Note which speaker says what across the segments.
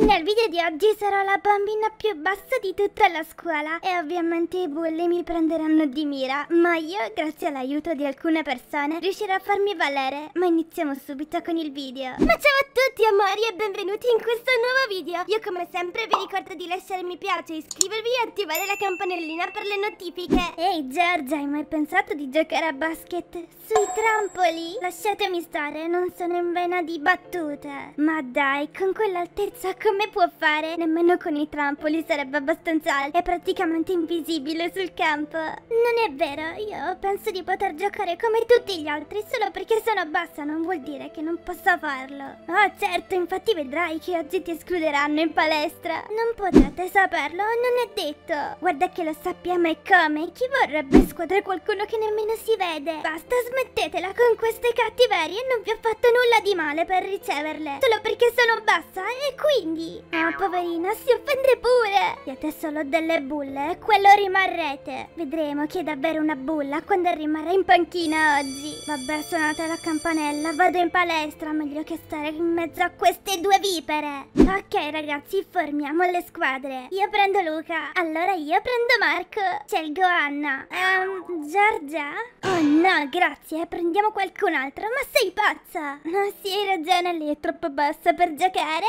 Speaker 1: Nel video di oggi sarò la bambina più bassa di tutta la scuola e ovviamente i bulli mi prenderanno di mira, ma io, grazie all'aiuto di alcune persone, riuscirò a farmi valere, ma iniziamo subito con il video. Ma ciao a tutti amori e benvenuti in questo nuovo video! Io come sempre vi ricordo di lasciare mi piace, iscrivervi e attivare la campanellina per le notifiche. Ehi Giorgia, hai mai pensato di giocare a basket sui trampoli? Lasciatemi stare, non sono in vena di battute. Ma dai, con quell'altezza così come può fare? Nemmeno con i trampoli sarebbe abbastanza alto. È praticamente invisibile sul campo. Non è vero, io penso di poter giocare come tutti gli altri, solo perché sono bassa non vuol dire che non possa farlo. Oh certo, infatti vedrai che oggi ti escluderanno in palestra. Non potete saperlo, non è detto. Guarda che lo sappiamo e come. Chi vorrebbe squadrare qualcuno che nemmeno si vede? Basta, smettetela con queste cattiverie, non vi ho fatto nulla di male per riceverle. Solo perché sono bassa e quindi soldi. Ah, poverino, si offende pure. Siete solo delle bulle quello rimarrete. Vedremo chi è davvero una bulla quando rimarrà in panchina oggi. Vabbè, suonate la campanella, vado in palestra, meglio che stare in mezzo a queste due vipere. Ok ragazzi, formiamo le squadre. Io prendo Luca, allora io prendo Marco. Scelgo Anna. Ehm, Giorgia? Oh no, grazie, prendiamo qualcun altro, ma sei pazza! No, sì, hai ragione, lei è troppo bassa per giocare.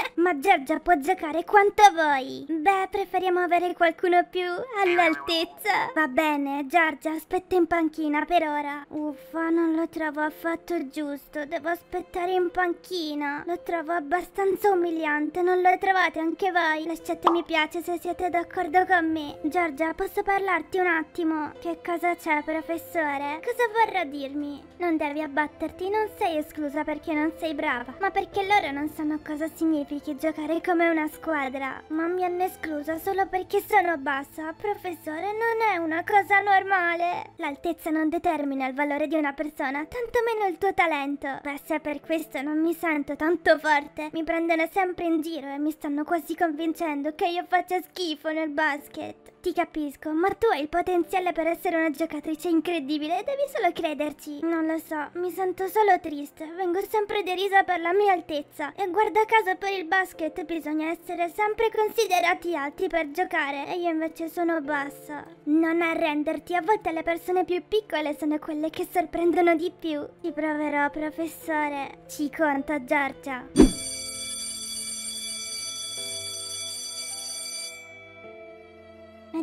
Speaker 1: ma Giorgia può giocare quanto vuoi. Beh, preferiamo avere qualcuno più all'altezza. Va bene, Giorgia, aspetta in panchina per ora. Uffa, non lo trovo affatto giusto. Devo aspettare in panchina. Lo trovo abbastanza umiliante, non lo trovate anche voi? Lasciate mi piace se siete d'accordo con me. Giorgia, posso parlarti un attimo? Che cosa c'è, professore? Cosa vorrà dirmi? Non devi abbatterti, non sei esclusa perché non sei brava, ma perché loro non sanno cosa significhi che giocare come una squadra, ma mi hanno esclusa solo perché sono bassa. Professore, non è una cosa normale. L'altezza non determina il valore di una persona, tantomeno il tuo talento. Beh, se per questo non mi sento tanto forte, mi prendono sempre in giro e mi stanno quasi convincendo che io faccia schifo nel basket. Ti capisco, ma tu hai il potenziale per essere una giocatrice incredibile, devi solo crederci. Non lo so, mi sento solo triste, vengo sempre derisa per la mia altezza. E guarda caso per il basket bisogna essere sempre considerati alti per giocare, e io invece sono bassa. Non arrenderti, a volte le persone più piccole sono quelle che sorprendono di più. Ti proverò, professore. Ci conta Giorgia.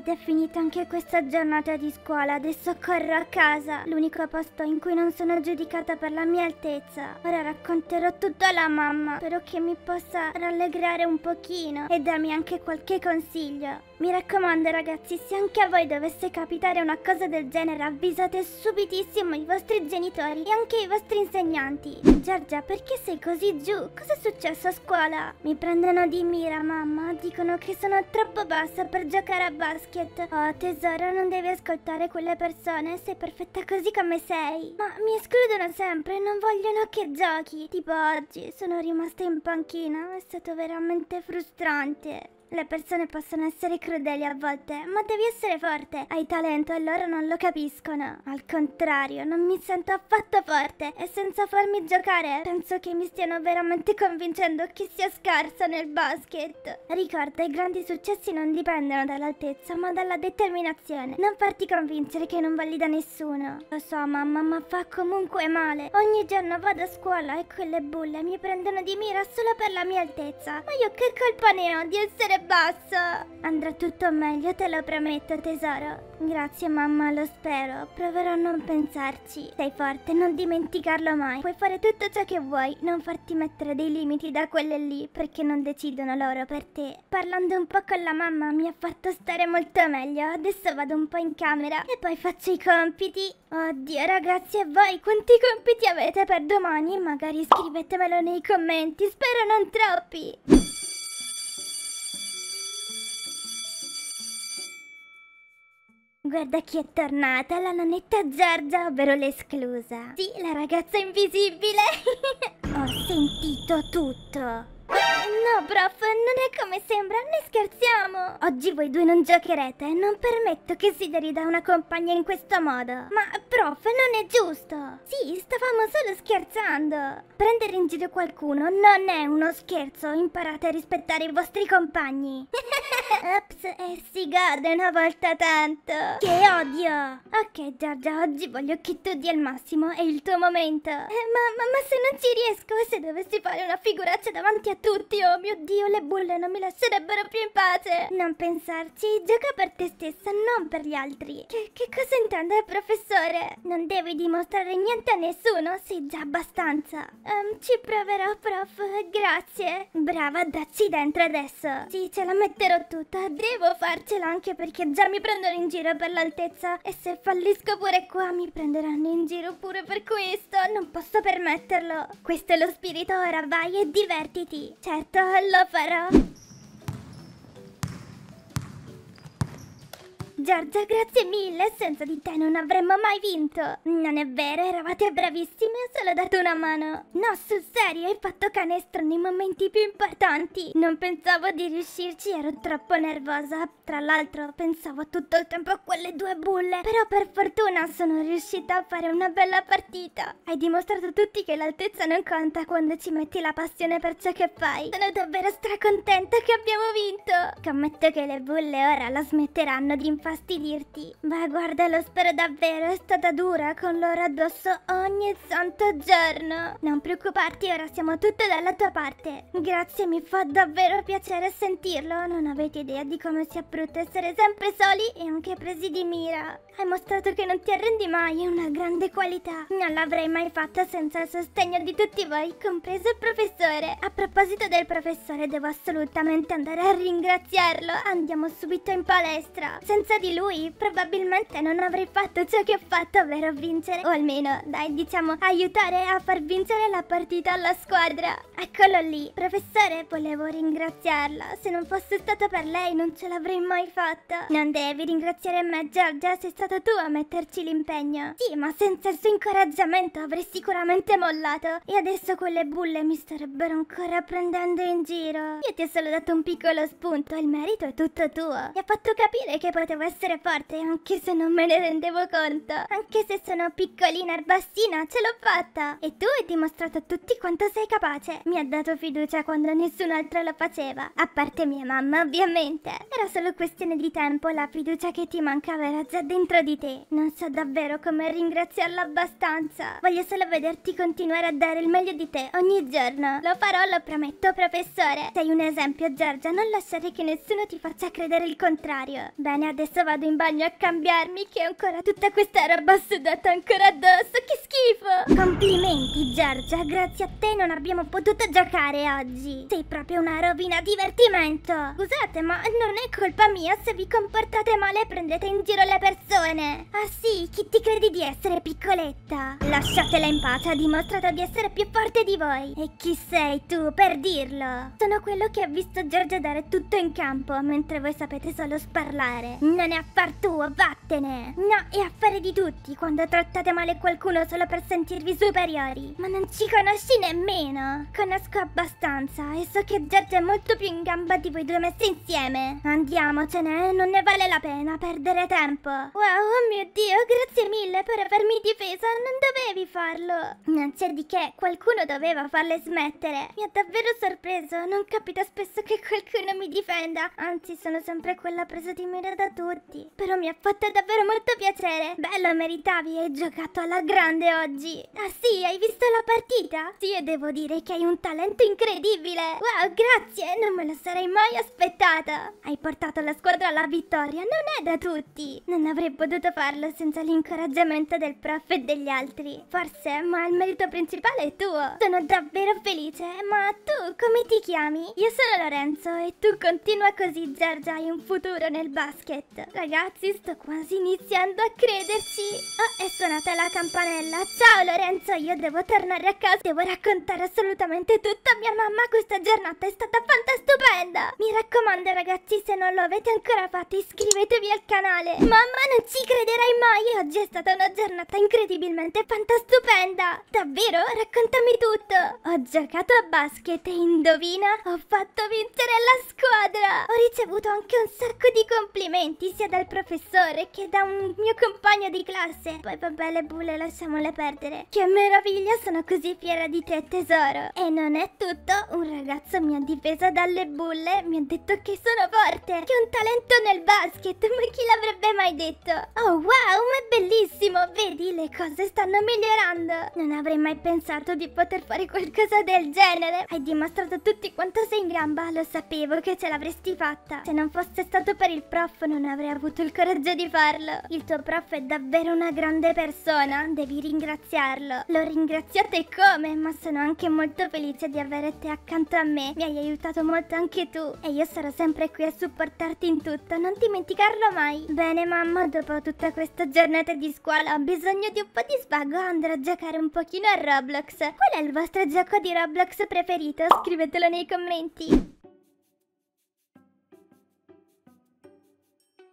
Speaker 1: Ed è finita anche questa giornata di scuola, adesso corro a casa, l'unico posto in cui non sono giudicata per la mia altezza. Ora racconterò tutto alla mamma, spero che mi possa rallegrare un pochino e darmi anche qualche consiglio. Mi raccomando ragazzi, se anche a voi dovesse capitare una cosa del genere, avvisate subitissimo i vostri genitori e anche i vostri insegnanti. Giorgia, perché sei così giù? Cosa è successo a scuola? Mi prendono di mira, mamma, dicono che sono troppo bassa per giocare a basket basket. Oh, tesoro, non devi ascoltare quelle persone. Sei perfetta così come sei. Ma mi escludono sempre, non vogliono che giochi. Tipo oggi, sono rimasta in panchina. È stato veramente frustrante. Le persone possono essere crudeli a volte, ma devi essere forte. Hai talento e loro non lo capiscono. Al contrario, non mi sento affatto forte e senza farmi giocare penso che mi stiano veramente convincendo che sia scarsa nel basket. Ricorda, i grandi successi non dipendono dall'altezza, ma dalla determinazione. Non farti convincere che non valida nessuno. Lo so, mamma, ma fa comunque male. Ogni giorno vado a scuola e quelle bulle mi prendono di mira solo per la mia altezza. Ma io che colpa ne ho di essere e basta! Andrà tutto meglio, te lo prometto, tesoro. Grazie, mamma, lo spero. Proverò a non pensarci. Sei forte, non dimenticarlo mai. Puoi fare tutto ciò che vuoi, non farti mettere dei limiti da quelle lì, perché non decidono loro per te. Parlando un po' con la mamma mi ha fatto stare molto meglio. Adesso vado un po' in camera e poi faccio i compiti. Oddio, ragazzi, e voi quanti compiti avete per domani? Magari scrivetemelo nei commenti, spero non troppi. Guarda chi è tornata, la nonnetta Giorgia, ovvero l'esclusa. Sì, la ragazza invisibile. Ho sentito tutto. No, prof, non è come sembra, ne scherziamo! Oggi voi due non giocherete e non permetto che Sideri da una compagna in questo modo. Ma, prof, non è giusto! Sì, stavamo solo scherzando! Prendere in giro qualcuno non è uno scherzo, imparate a rispettare i vostri compagni! Ops, e eh, si gode una volta tanto. Che odio! Ok, Giorgia, oggi voglio che tu dia il massimo, è il tuo momento. Eh, ma, ma, ma, se non ci riesco, se dovessi fare una figuraccia davanti a tutti, oh mio Dio, le bulle non mi lascerebbero più in pace. Non pensarci, gioca per te stessa, non per gli altri. Che, che cosa intende eh, professore? Non devi dimostrare niente a nessuno, sei già abbastanza. Um, ci proverò, prof, grazie. Brava, dacci dentro adesso. Sì, ce la metterò tutta battuta, devo farcela anche perché già mi prendono in giro per l'altezza e se fallisco pure qua mi prenderanno in giro pure per questo, non posso permetterlo. Questo è lo spirito, ora vai e divertiti. Certo, lo farò. Giorgia, grazie mille, senza di te non avremmo mai vinto. Non è vero, eravate bravissime, solo dato una mano. No, sul serio, hai fatto canestro nei momenti più importanti. Non pensavo di riuscirci, ero troppo nervosa. Tra l'altro, pensavo tutto il tempo a quelle due bulle. Però per fortuna sono riuscita a fare una bella partita. Hai dimostrato a tutti che l'altezza non conta quando ci metti la passione per ciò che fai. Sono davvero stracontenta che abbiamo vinto. Scommetto che le bulle ora la smetteranno di infatti infastidirti. Ma guarda, lo spero davvero, è stata dura con loro addosso ogni santo giorno. Non preoccuparti, ora siamo tutte dalla tua parte. Grazie, mi fa davvero piacere sentirlo. Non avete idea di come sia brutto essere sempre soli e anche presi di mira. Hai mostrato che non ti arrendi mai, è una grande qualità. Non l'avrei mai fatta senza il sostegno di tutti voi, compreso il professore. A proposito del professore, devo assolutamente andare a ringraziarlo. Andiamo subito in palestra. Senza di lui, probabilmente non avrei fatto ciò che ho fatto, ovvero vincere. O almeno, dai, diciamo, aiutare a far vincere la partita alla squadra. Eccolo lì. Professore, volevo ringraziarla. Se non fosse stato per lei, non ce l'avrei mai fatta. Non devi ringraziare me, Giorgia, sei stata stata tu a metterci l'impegno. Sì, ma senza il suo incoraggiamento avrei sicuramente mollato. E adesso quelle bulle mi starebbero ancora prendendo in giro. Io ti ho solo dato un piccolo spunto, il merito è tutto tuo. Mi ha fatto capire che potevo essere forte anche se non me ne rendevo conto. Anche se sono piccolina e bassina, ce l'ho fatta. E tu hai dimostrato a tutti quanto sei capace. Mi ha dato fiducia quando nessun altro lo faceva. A parte mia mamma, ovviamente. Era solo questione di tempo, la fiducia che ti mancava era già dentro sicuro di te. Non so davvero come ringraziarla abbastanza. Voglio solo vederti continuare a dare il meglio di te ogni giorno. Lo farò, lo prometto, professore. Sei un esempio, Giorgia. Non lasciare che nessuno ti faccia credere il contrario. Bene, adesso vado in bagno a cambiarmi che ho ancora tutta questa roba sudata ancora addosso. Che schifo! Complimenti, Giorgia. Grazie a te non abbiamo potuto giocare oggi. Sei proprio una rovina divertimento. Scusate, ma non è colpa mia se vi comportate male e prendete in giro le persone giovane! Ah sì, chi ti credi di essere, piccoletta? Lasciatela in pace, ha dimostrato di essere più forte di voi! E chi sei tu per dirlo? Sono quello che ha visto Giorgia dare tutto in campo, mentre voi sapete solo sparlare. Non è affar tuo, vattene! No, è affare di tutti, quando trattate male qualcuno solo per sentirvi superiori. Ma non ci conosci nemmeno! Conosco abbastanza e so che Giorgia è molto più in gamba di voi due messi insieme! Andiamocene, non ne vale la pena perdere tempo! Wow! Oh mio Dio, grazie mille per avermi difesa, non dovevi farlo! Non c'è di che, qualcuno doveva farle smettere. Mi ha davvero sorpreso, non capita spesso che qualcuno mi difenda. Anzi, sono sempre quella presa di mira da tutti. Però mi ha fatto davvero molto piacere. Bello, meritavi, hai giocato alla grande oggi. Ah sì, hai visto la partita? Sì, e devo dire che hai un talento incredibile. Wow, grazie, non me lo sarei mai aspettata. Hai portato la squadra alla vittoria, non è da tutti. Non avrebbe potuto farlo senza l'incoraggiamento del prof e degli altri. Forse, ma il merito principale è tuo. Sono davvero felice, ma tu come ti chiami? Io sono Lorenzo e tu continua così, Giorgia, hai un futuro nel basket. Ragazzi, sto quasi iniziando a crederci. Oh, è suonata la campanella. Ciao Lorenzo, io devo tornare a casa. Devo raccontare assolutamente tutto a mia mamma. Questa giornata è stata fantastupenda. Mi raccomando ragazzi, se non lo avete ancora fatto, iscrivetevi al canale. Mamma, non ci crederai mai, oggi è stata una giornata incredibilmente fantastupenda! Davvero? Raccontami tutto! Ho giocato a basket e indovina, ho fatto vincere la squadra! Ho ricevuto anche un sacco di complimenti sia dal professore che da un mio compagno di classe. Poi vabbè le bulle lasciamole perdere. Che meraviglia, sono così fiera di te tesoro! E non è tutto, un ragazzo mi ha difesa dalle bulle, mi ha detto che sono forte, che ho un talento nel basket, ma chi l'avrebbe mai detto? Oh wow, ma è bellissimo! Vedi, le cose stanno migliorando! Non avrei mai pensato di poter fare qualcosa del genere! Hai dimostrato a tutti quanto sei in gamba, lo sapevo che ce l'avresti fatta! Se non fosse stato per il prof non avrei avuto il coraggio di farlo! Il tuo prof è davvero una grande persona, devi ringraziarlo! L'ho ringraziato e come, ma sono anche molto felice di avere te accanto a me! Mi hai aiutato molto anche tu! E io sarò sempre qui a supportarti in tutto, non dimenticarlo mai! Bene mamma, dopo dopo tutta questa giornata di scuola ho bisogno di un po' di svago, andrò a giocare un pochino a Roblox. Qual è il vostro gioco di Roblox preferito? Scrivetelo nei commenti.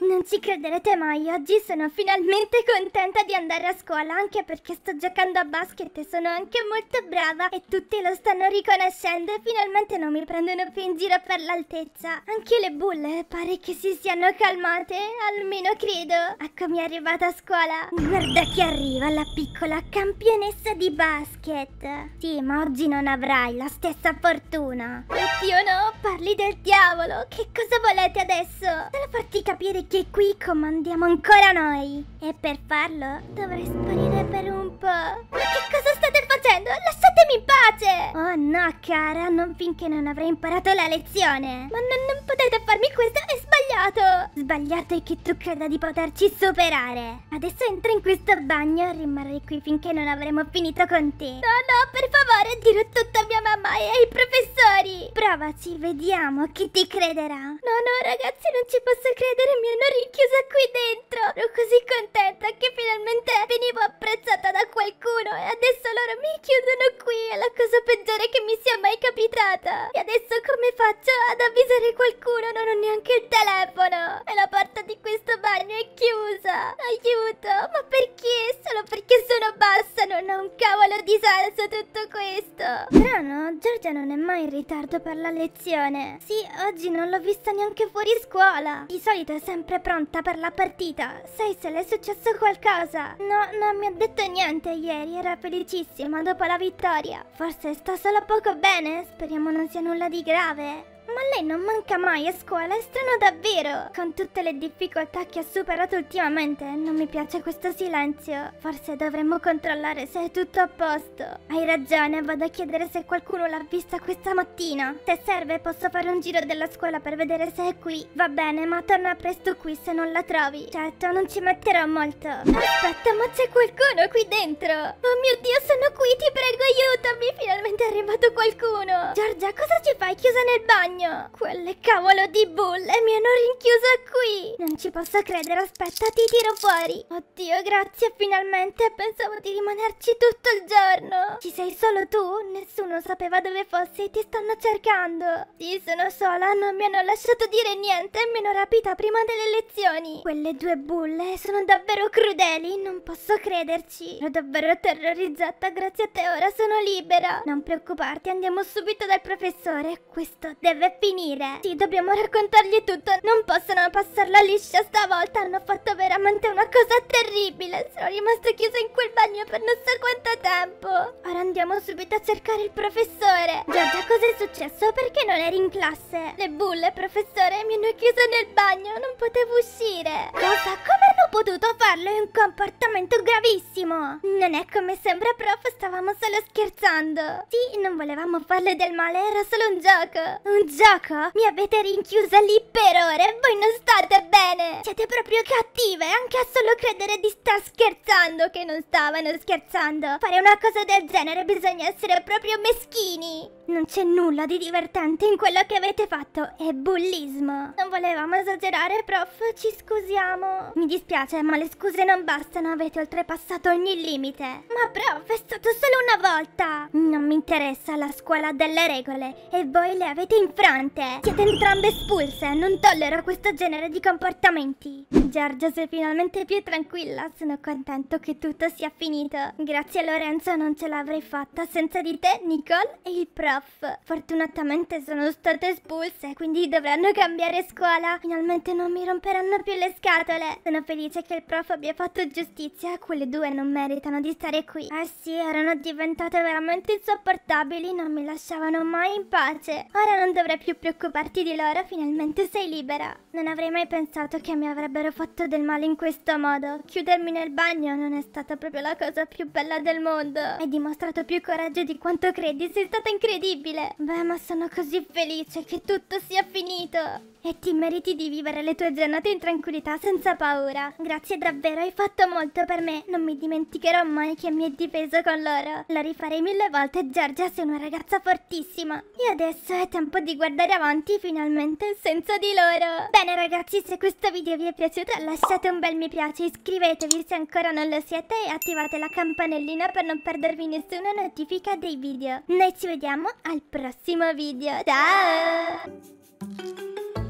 Speaker 1: Non ci crederete mai, oggi sono finalmente contenta di andare a scuola anche perché sto giocando a basket e sono anche molto brava e tutti lo stanno riconoscendo e finalmente non mi prendono più in giro per l'altezza. Anche le bulle pare che si siano calmate, almeno credo. Eccomi arrivata a scuola. Guarda che arriva la piccola campionessa di basket. Sì, ma oggi non avrai la stessa fortuna. Oddio no, parli del diavolo, che cosa volete adesso? Solo farti capire perché qui comandiamo ancora noi. E per farlo dovrei sparire per un po'. Ma che cosa state facendo? Lasciatemi in pace! Oh no, cara, non finché non avrei imparato la lezione. Ma non, non potete farmi questo e stato sbagliato e che tu creda di poterci superare. Adesso entra in questo bagno, rimarrai qui finché non avremo finito con te. No, no, per favore, dirò tutto a mia mamma e ai professori. Provaci, vediamo chi ti crederà. No, no, ragazzi, non ci posso credere, mi hanno rinchiusa qui dentro. Ero così contenta che finalmente venivo apprezzata da qualcuno e adesso loro mi chiudono qui. È la cosa peggiore che mi sia mai capitata. E adesso come faccio ad avvisare qualcuno? Non ho neanche il telefono telefono e la porta di questo bagno è chiusa. Aiuto, ma perché? Solo perché sono bassa, non ho un cavolo di senso tutto questo. Però no, Giorgia non è mai in ritardo per la lezione. Sì, oggi non l'ho vista neanche fuori scuola. Di solito è sempre pronta per la partita. Sai se le è successo qualcosa? No, non mi ha detto niente ieri, era felicissima dopo la vittoria. Forse sta solo poco bene, speriamo non sia nulla di grave. Ma lei non manca mai a scuola, è strano davvero! Con tutte le difficoltà che ha superato ultimamente, non mi piace questo silenzio. Forse dovremmo controllare se è tutto a posto. Hai ragione, vado a chiedere se qualcuno l'ha vista questa mattina. Se serve posso fare un giro della scuola per vedere se è qui. Va bene, ma torna presto qui se non la trovi. Certo, non ci metterò molto. Aspetta, ma c'è qualcuno qui dentro! Oh mio Dio, sono qui, ti prego aiutami! Finalmente è arrivato qualcuno! Giorgia, cosa ci fai chiusa nel bagno? sogno! Quelle cavolo di bulle mi hanno rinchiusa qui! Non ci posso credere, aspetta, ti tiro fuori! Oddio, grazie, finalmente! Pensavo di rimanerci tutto il giorno! Ci sei solo tu? Nessuno sapeva dove fossi e ti stanno cercando! Sì, sono sola, non mi hanno lasciato dire niente e mi hanno rapita prima delle lezioni! Quelle due bulle sono davvero crudeli, non posso crederci! Ero davvero terrorizzata, grazie a te ora sono libera! Non preoccuparti, andiamo subito dal professore, questo deve finire? Sì, dobbiamo raccontargli tutto. Non possono passarla liscia stavolta. Hanno fatto veramente una cosa terribile. Sono rimasta chiusa in quel bagno per non so quanto tempo. Ora andiamo subito a cercare il professore. Giorgia, cosa è successo? Perché non eri in classe? Le bulle, professore, mi hanno chiuso nel bagno. Non potevo uscire. Cosa? Come hanno potuto farlo? È un comportamento gravissimo. Non è come sembra, prof. Stavamo solo scherzando. Sì, non volevamo farle del male. Era solo un gioco. Un gioco gioco? Mi avete rinchiusa lì per ore, e voi non state bene! Siete proprio cattive, anche a solo credere di star scherzando, che non stavano scherzando! Fare una cosa del genere bisogna essere proprio meschini! Non c'è nulla di divertente in quello che avete fatto, è bullismo! Non volevamo esagerare, prof, ci scusiamo! Mi dispiace, ma le scuse non bastano, avete oltrepassato ogni limite! Ma prof, è stato solo una volta! Non mi interessa la scuola delle regole, e voi le avete infranto! pesante! Siete entrambe espulse, non tollero questo genere di comportamenti. Giorgio sei finalmente più tranquilla, sono contento che tutto sia finito. Grazie a Lorenzo non ce l'avrei fatta senza di te, Nicole e il prof. Fortunatamente sono state espulse, quindi dovranno cambiare scuola. Finalmente non mi romperanno più le scatole. Sono felice che il prof abbia fatto giustizia, quelle due non meritano di stare qui. Eh sì, erano diventate veramente insopportabili, non mi lasciavano mai in pace. Ora non dovrei più preoccuparti di loro, finalmente sei libera. Non avrei mai pensato che mi avrebbero fatto del male in questo modo. Chiudermi nel bagno non è stata proprio la cosa più bella del mondo. Hai dimostrato più coraggio di quanto credi, sei stata incredibile. Beh, ma sono così felice che tutto sia finito. E ti meriti di vivere le tue giornate in tranquillità senza paura. Grazie davvero, hai fatto molto per me. Non mi dimenticherò mai che mi hai difeso con loro. Lo rifarei mille volte, Giorgia, sei una ragazza fortissima. E adesso è tempo di guardare andare avanti finalmente senza di loro. Bene ragazzi, se questo video vi è piaciuto lasciate un bel mi piace, iscrivetevi se ancora non lo siete e attivate la campanellina per non perdervi nessuna notifica dei video. Noi ci vediamo al prossimo video. Ciao!